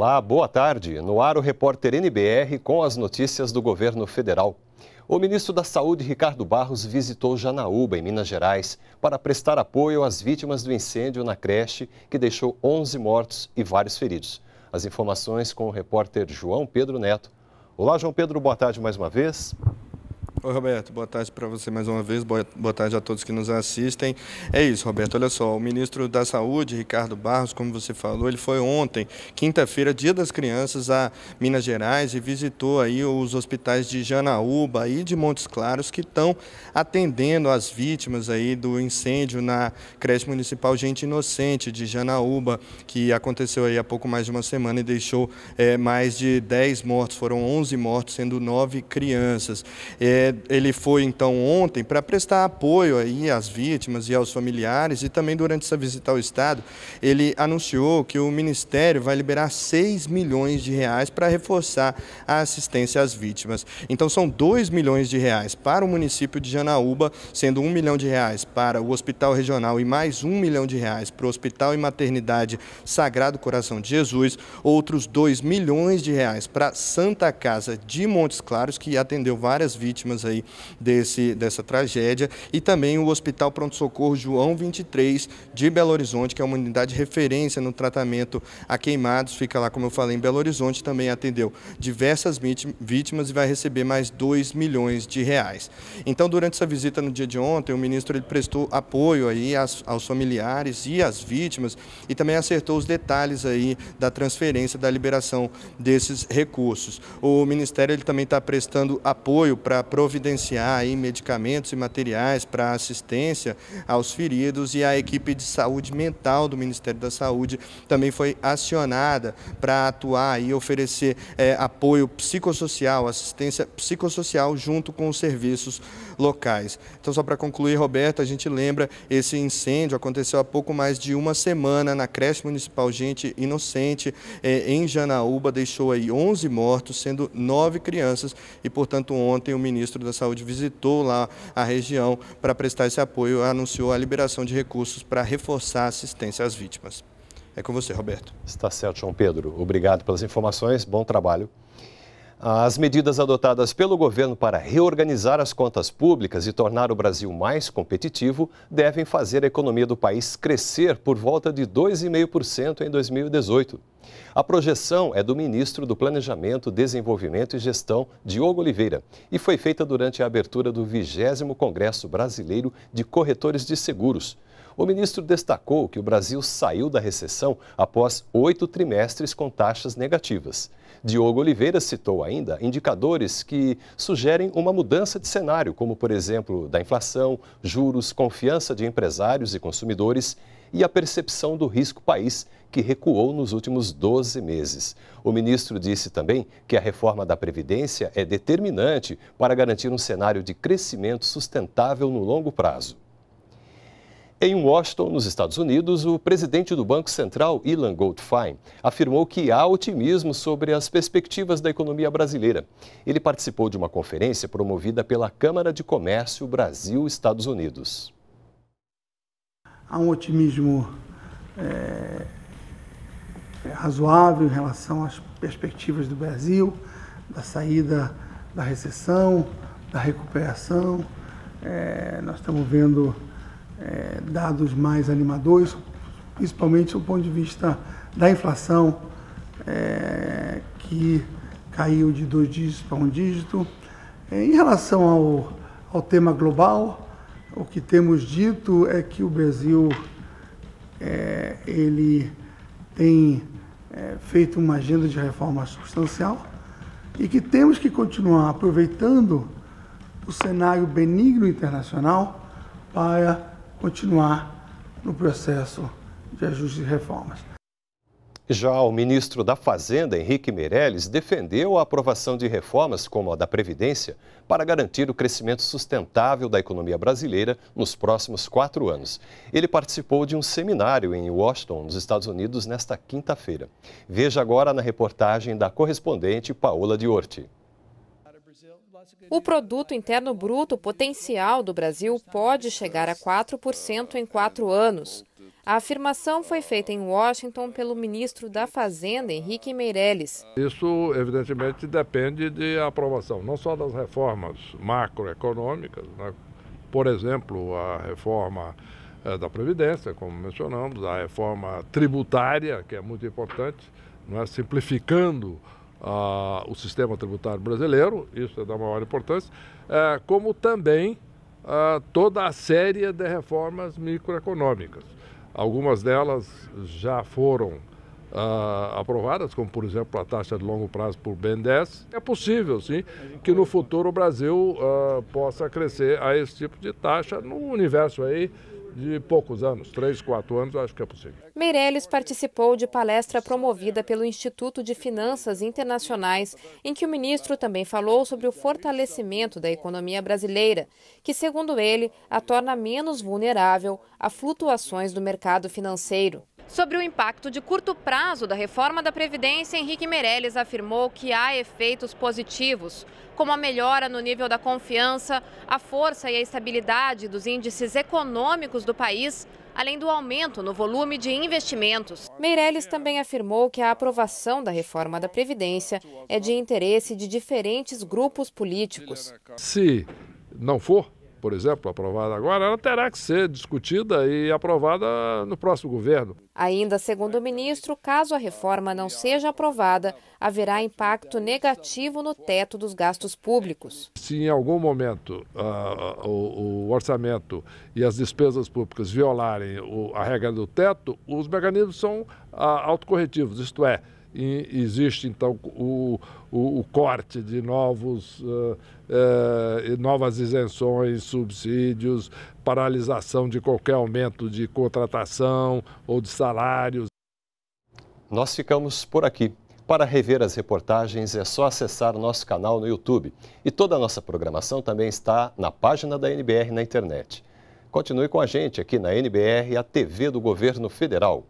Olá, boa tarde. No ar o repórter NBR com as notícias do governo federal. O ministro da Saúde, Ricardo Barros, visitou Janaúba, em Minas Gerais, para prestar apoio às vítimas do incêndio na creche, que deixou 11 mortos e vários feridos. As informações com o repórter João Pedro Neto. Olá, João Pedro, boa tarde mais uma vez. Oi, Roberto. Boa tarde para você mais uma vez. Boa, tarde a todos que nos assistem. É isso, Roberto. Olha só, o ministro da Saúde, Ricardo Barros, como você falou, ele foi ontem, quinta-feira, Dia das Crianças, a Minas Gerais e visitou aí os hospitais de Janaúba e de Montes Claros que estão atendendo as vítimas aí do incêndio na creche municipal Gente Inocente de Janaúba, que aconteceu aí há pouco mais de uma semana e deixou é, mais de 10 mortos. Foram 11 mortos, sendo 9 crianças. É, é, ele foi então ontem para prestar apoio aí às vítimas e aos familiares e também durante essa visita ao Estado ele anunciou que o Ministério vai liberar 6 milhões de reais para reforçar a assistência às vítimas. Então são 2 milhões de reais para o município de Janaúba, sendo 1 milhão de reais para o Hospital Regional e mais 1 milhão de reais para o Hospital e Maternidade Sagrado Coração de Jesus, outros 2 milhões de reais para Santa Casa de Montes Claros, que atendeu várias vítimas vítimas aí desse, dessa tragédia, e também o Hospital Pronto Socorro João 23 de Belo Horizonte, que é uma unidade de referência no tratamento a queimados, fica lá, como eu falei, em Belo Horizonte, também atendeu diversas vítimas e vai receber mais 2 milhões de reais. Então, durante essa visita no dia de ontem, o ministro ele prestou apoio aí aos familiares e às vítimas e também acertou os detalhes aí da transferência da liberação desses recursos. O Ministério ele também está prestando apoio para prover providenciar aí medicamentos e materiais para assistência aos feridos e a equipe de saúde mental do Ministério da Saúde também foi acionada para atuar e oferecer é, apoio psicossocial, assistência psicossocial junto com os serviços locais. Então, só para concluir, Roberto, a gente lembra esse incêndio aconteceu há pouco mais de uma semana na creche municipal Gente Inocente é, em Janaúba, deixou aí 11 mortos, sendo nove crianças e, portanto, ontem o ministro ministro da Saúde visitou lá a região para prestar esse apoio, anunciou a liberação de recursos para reforçar a assistência às vítimas. É com você, Roberto. Está certo, João Pedro. Obrigado pelas informações, bom trabalho. As medidas adotadas pelo governo para reorganizar as contas públicas e tornar o Brasil mais competitivo devem fazer a economia do país crescer por volta de 2,5% em 2018. A projeção é do ministro do Planejamento, Desenvolvimento e Gestão, Diogo Oliveira, e foi feita durante a abertura do 20 Congresso Brasileiro de Corretores de Seguros, o ministro destacou que o Brasil saiu da recessão após oito trimestres com taxas negativas. Diogo Oliveira citou ainda indicadores que sugerem uma mudança de cenário, como, por exemplo, da inflação, juros, confiança de empresários e consumidores e a percepção do risco país, que recuou nos últimos 12 meses. O ministro disse também que a reforma da Previdência é determinante para garantir um cenário de crescimento sustentável no longo prazo. Em Washington, nos Estados Unidos, o presidente do Banco Central, Ilan Goldfein, afirmou que há otimismo sobre as perspectivas da economia brasileira. Ele participou de uma conferência promovida pela Câmara de Comércio Brasil-Estados Unidos. Há um otimismo é, razoável em relação às perspectivas do Brasil, da saída da recessão, da recuperação. É, nós estamos vendo é, dados mais animadores, principalmente do ponto de vista da inflação, é, que caiu de dois dígitos para um dígito. É, em relação ao, ao tema global, o que temos dito é que o Brasil é, ele tem é, feito uma agenda de reforma substancial e que temos que continuar aproveitando o cenário benigno internacional para continuar no processo de ajuste e reformas. Já o ministro da Fazenda, Henrique Meirelles, defendeu a aprovação de reformas como a da Previdência para garantir o crescimento sustentável da economia brasileira nos próximos quatro anos. Ele participou de um seminário em Washington, nos Estados Unidos, nesta quinta-feira. Veja agora na reportagem da correspondente Paola Diorti. O produto interno bruto potencial do Brasil pode chegar a 4% em quatro anos. A afirmação foi feita em Washington pelo ministro da Fazenda, Henrique Meirelles. Isso, evidentemente, depende de aprovação, não só das reformas macroeconômicas, né? por exemplo, a reforma eh, da Previdência, como mencionamos, a reforma tributária, que é muito importante, é? simplificando o sistema tributário brasileiro, isso é da maior importância, é, como também toda a série de reformas microeconômicas. Algumas delas já foram aprovadas, como por exemplo a taxa de longo prazo por BNDES. É possível, sim, que no futuro o Brasil possa crescer a esse tipo de taxa no universo aí de poucos anos, três, quatro anos, acho que é possível. Meirelles participou de palestra promovida pelo Instituto de Finanças Internacionais, em que o ministro também falou sobre o fortalecimento da economia brasileira, que, segundo ele, a torna menos vulnerável a flutuações do mercado financeiro. Sobre o impacto de curto prazo da reforma da Previdência, Henrique Meirelles afirmou que há efeitos positivos, como a melhora no nível da confiança, a força e a estabilidade dos índices econômicos do país, além do aumento no volume de investimentos. Meirelles também afirmou que a aprovação da reforma da Previdência é de interesse de diferentes grupos políticos. Se não for, por exemplo, aprovada agora, ela terá que ser discutida e aprovada no próximo governo. Ainda segundo o ministro, caso a reforma não seja aprovada, haverá impacto negativo no teto dos gastos públicos. Se em algum momento uh, o, o, orçamento e as despesas públicas violarem o, a regra do teto, os mecanismos são uh, autocorretivos, isto é, e existe então o, o, o, corte de novos, uh, uh, novas isenções, subsídios, paralisação de qualquer aumento de contratação ou de salários. Nós ficamos por aqui. Para rever as reportagens é só acessar o nosso canal no YouTube. E toda a nossa programação também está na página da NBR na internet. Continue com a gente aqui na NBR, a TV do Governo Federal.